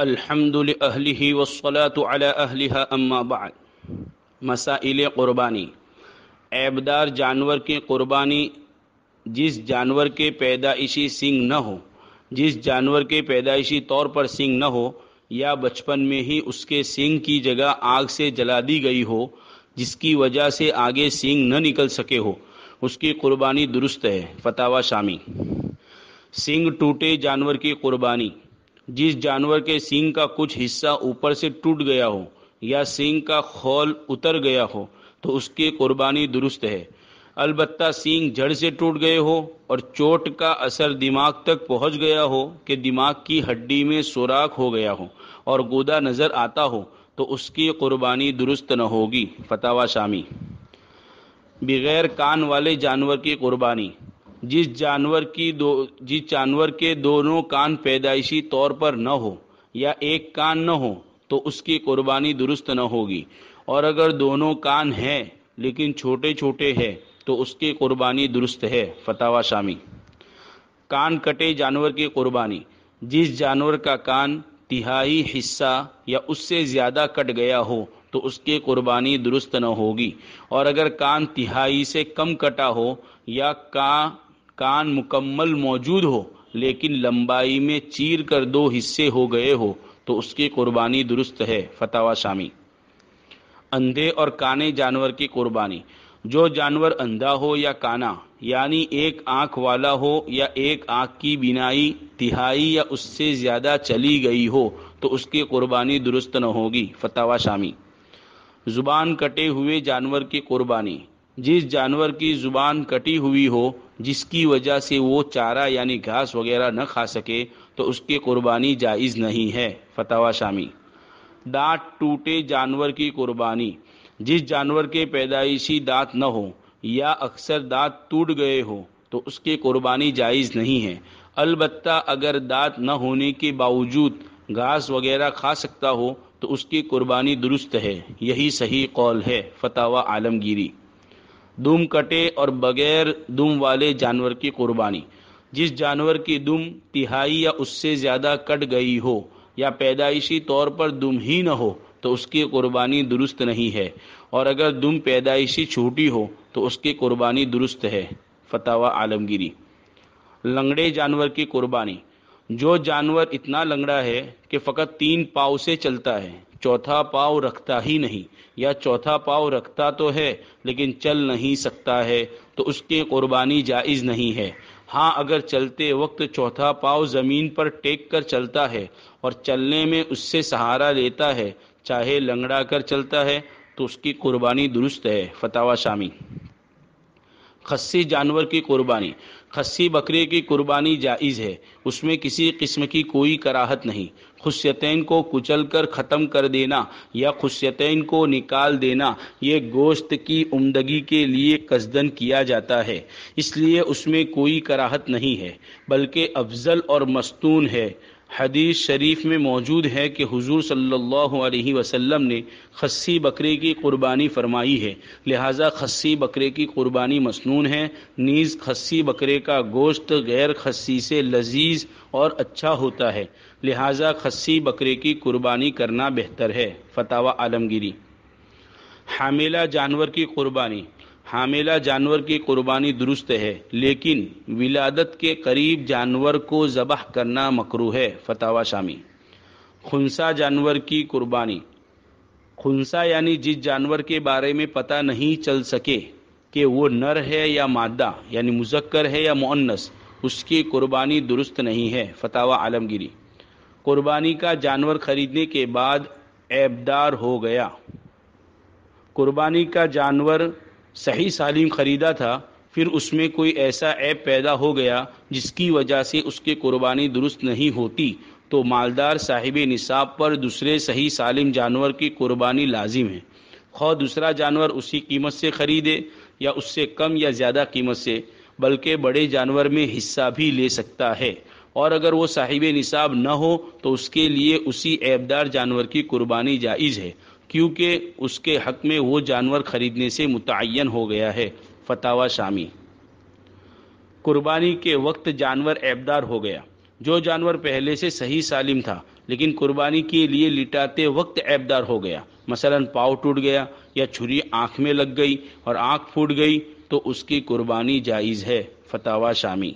अल्हम्द Ahli वसलात अहलिहा अम्मा बाद मसाइल क़ुरबानी ऐबदार जानवर की क़ुरबानी जिस जानवर के पैदाइशी सिंग न हो जिस जानवर के पैदाइशी तौर पर सिंग न हो या बचपन में ही उसके सिंग की जगह आग से जला दी गई हो जिसकी वजह से आगे सिंग न निकल सके हो उसकी कुर्बानी दुरुस्त है फतावा शामी सिंग टूटे जानवर की कुर्बानी जिस जानवर के सींग का कुछ हिस्सा ऊपर से टूट गया हो या सींग का खोल उतर गया हो तो उसकी कुर्बानी दुरुस्त है अलबत्ता सींग जड़ से टूट गए हो और चोट का असर दिमाग तक पहुंच गया हो कि दिमाग की हड्डी में सुराख हो गया हो और गोदा नज़र आता हो तो उसकी कुर्बानी दुरुस्त न होगी फतावा शामी बगैर कान वाले जानवर की कुर्बानी जिस जानवर की दो जिस जानवर के दोनों कान पैदाइशी तौर पर न हो या एक कान न हो तो उसकी कुर्बानी दुरुस्त न होगी और अगर दोनों कान हैं लेकिन छोटे छोटे हैं तो उसकी कुर्बानी दुरुस्त है फतावा शामी कान कटे जानवर की कुर्बानी जिस जानवर का कान तिहाई हिस्सा या उससे ज़्यादा कट गया हो तो उसकी कुर्बानी दुरुस्त न होगी और अगर कान तिहाई से कम कटा हो या का कान मुकम्मल मौजूद हो लेकिन लंबाई में चीर कर दो हिस्से हो गए हो तो उसकी कुर्बानी दुरुस्त है फतावा शामी अंधे और काने जानवर की कुर्बानी जो जानवर अंधा हो या काना यानी एक आंख वाला हो या एक आंख की बिनाई तिहाई या उससे ज़्यादा चली गई हो तो उसकी कुर्बानी दुरुस्त न होगी फतावा शामी जुबान कटे हुए जानवर की कुर्बानी जिस जानवर की जुबान कटी हुई हो जिसकी वजह से वो चारा यानी घास वगैरह न खा सके तो उसकी कुर्बानी जायज़ नहीं है फतवा शामी दांत टूटे जानवर की कुर्बानी जिस जानवर के पैदाइशी दांत न हो या अक्सर दांत टूट गए हो तो उसकी कुर्बानी जायज़ नहीं है अलबत्ता अगर दांत न होने के बावजूद घास वगैरह खा सकता हो तो उसकी कुर्बानी दुरुस्त है यही सही कौल है फतावा आलमगिरी दुम कटे और बगैर दुम वाले जानवर की कुर्बानी जिस जानवर की दुम तिहाई या उससे ज़्यादा कट गई हो या पैदाइशी तौर पर दुम ही न हो तो उसकी कुर्बानी दुरुस्त नहीं है और अगर दुम पैदाइशी छोटी हो तो उसकी कुर्बानी दुरुस्त है फतावा आलमगिरी लंगड़े जानवर की कुर्बानी जो जानवर इतना लंगड़ा है कि फ़कत तीन पाव से चलता है चौथा पाव रखता ही नहीं या चौथा पाव रखता तो है लेकिन चल नहीं सकता है तो उसकी कुर्बानी जायज़ नहीं है हाँ अगर चलते वक्त चौथा पाव ज़मीन पर टेक कर चलता है और चलने में उससे सहारा लेता है चाहे लंगड़ा कर चलता है तो उसकी कुर्बानी दुरुस्त है फतावा शामी खस्सी जानवर की कुर्बानी खस्सी बकरे की कुर्बानी जायज़ है उसमें किसी किस्म की कोई कराहत नहीं खुशियतन को कुचल कर ख़त्म कर देना या खुशियतन को निकाल देना ये गोश्त की उमदगी के लिए कसदन किया जाता है इसलिए उसमें कोई कराहत नहीं है बल्कि अफजल और मस्तून है हदीस शरीफ में मौजूद है कि हुजूर सल्लल्लाहु अलैहि वसल्लम ने खस्सी बकरे की कुर्बानी फरमाई है लिहाजा खस्सी बकरे की कुर्बानी मसनून है नीज़ खस्सी बकरे का गोश्त गैर खस्सी से लजीज और अच्छा होता है लिहाजा खस्सी बकरे की कुर्बानी करना बेहतर है फतावा आलमगिरी हामिला जानवर की कुर्बानी हामिला जानवर की कुर्बानी दुरुस्त है लेकिन विलादत के करीब जानवर को जबह करना मकरू है फतावा शामी खुनसा जानवर की कुर्बानी खुनसा यानी जिस जानवर के बारे में पता नहीं चल सके कि वो नर है या मादा यानी मुजक्कर है या मुन्नस उसकी कुर्बानी दुरुस्त नहीं है फतावा आलमगिरी कुर्बानी का जानवर खरीदने के बाद ऐबदार हो गया कुर्बानी का जानवर सही सालिम ख़रीदा था फिर उसमें कोई ऐसा ऐप पैदा हो गया जिसकी वजह से उसकी कुर्बानी दुरुस्त नहीं होती तो मालदार साहिब निसाब पर दूसरे सही सालिम जानवर की कुर्बानी लाजिम है खौ दूसरा जानवर उसी कीमत से ख़रीदे या उससे कम या ज़्यादा कीमत से बल्कि बड़े जानवर में हिस्सा भी ले सकता है और अगर वो साहिब निसाब न हो तो उसके लिए उसी ऐबदार जानवर की कुर्बानी जायज़ है क्योंकि उसके हक में वो जानवर खरीदने से मुतन हो गया है फतावा शामी कुर्बानी के वक्त जानवर ऐबदार हो गया जो जानवर पहले से सही सालिम था लेकिन कुर्बानी के लिए लिटाते वक्त ऐबदार हो गया मसलन पाव टूट गया या छुरी आँख में लग गई और आँख फूट गई तो उसकी कुर्बानी जायज़ है फतावा शामी